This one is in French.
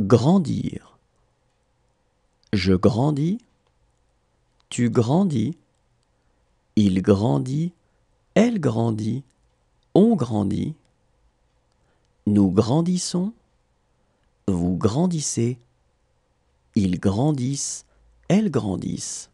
Grandir. Je grandis. Tu grandis. Il grandit. Elle grandit. On grandit. Nous grandissons. Vous grandissez. Ils grandissent. Elles grandissent.